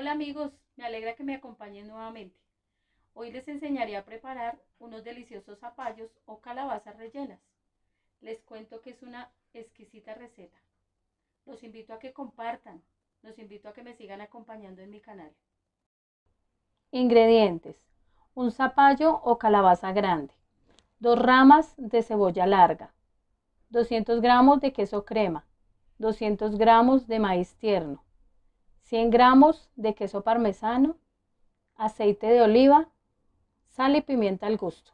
Hola amigos, me alegra que me acompañen nuevamente. Hoy les enseñaré a preparar unos deliciosos zapallos o calabazas rellenas. Les cuento que es una exquisita receta. Los invito a que compartan, los invito a que me sigan acompañando en mi canal. Ingredientes. Un zapallo o calabaza grande. Dos ramas de cebolla larga. 200 gramos de queso crema. 200 gramos de maíz tierno. 100 gramos de queso parmesano, aceite de oliva, sal y pimienta al gusto.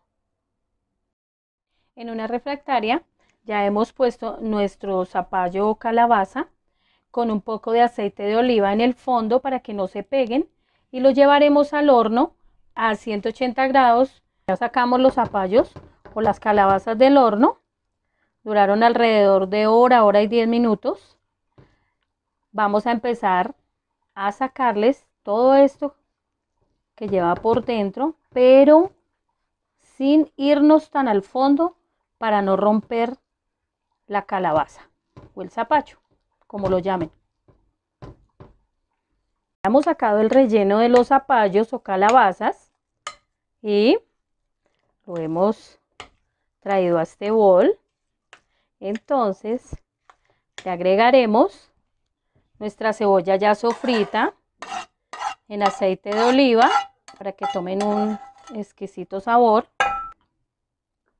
En una refractaria ya hemos puesto nuestro zapallo o calabaza con un poco de aceite de oliva en el fondo para que no se peguen y lo llevaremos al horno a 180 grados. Ya sacamos los zapallos o las calabazas del horno. Duraron alrededor de hora, hora y 10 minutos. Vamos a empezar a sacarles todo esto que lleva por dentro, pero sin irnos tan al fondo para no romper la calabaza o el zapacho, como lo llamen. Hemos sacado el relleno de los zapallos o calabazas y lo hemos traído a este bol. Entonces le agregaremos nuestra cebolla ya sofrita en aceite de oliva para que tomen un exquisito sabor.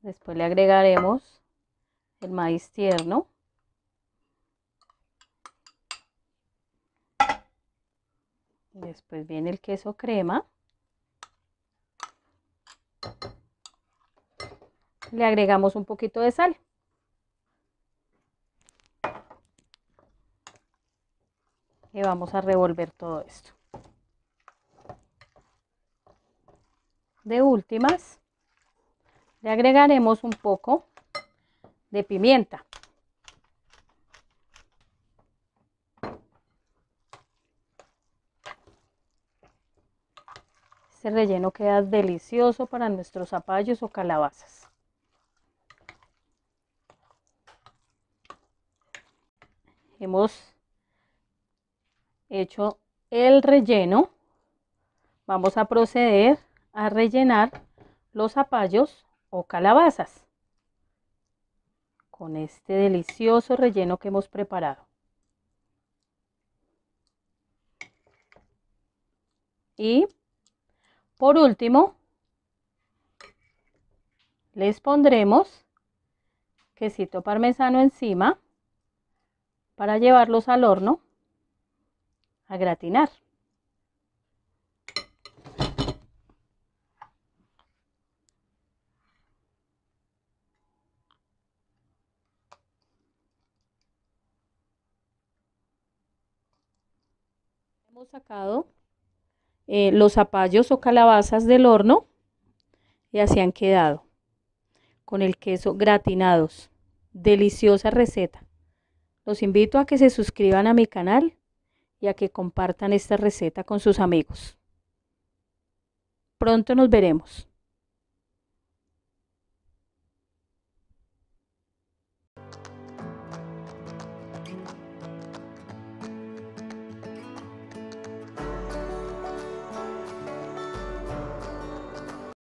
Después le agregaremos el maíz tierno. Después viene el queso crema. Le agregamos un poquito de sal. Y vamos a revolver todo esto. De últimas, le agregaremos un poco de pimienta. Este relleno queda delicioso para nuestros zapallos o calabazas. Hemos hecho el relleno, vamos a proceder a rellenar los zapallos o calabazas con este delicioso relleno que hemos preparado. Y por último, les pondremos quesito parmesano encima para llevarlos al horno a gratinar. Hemos sacado eh, los zapallos o calabazas del horno y así han quedado con el queso gratinados. Deliciosa receta. Los invito a que se suscriban a mi canal que compartan esta receta con sus amigos. Pronto nos veremos.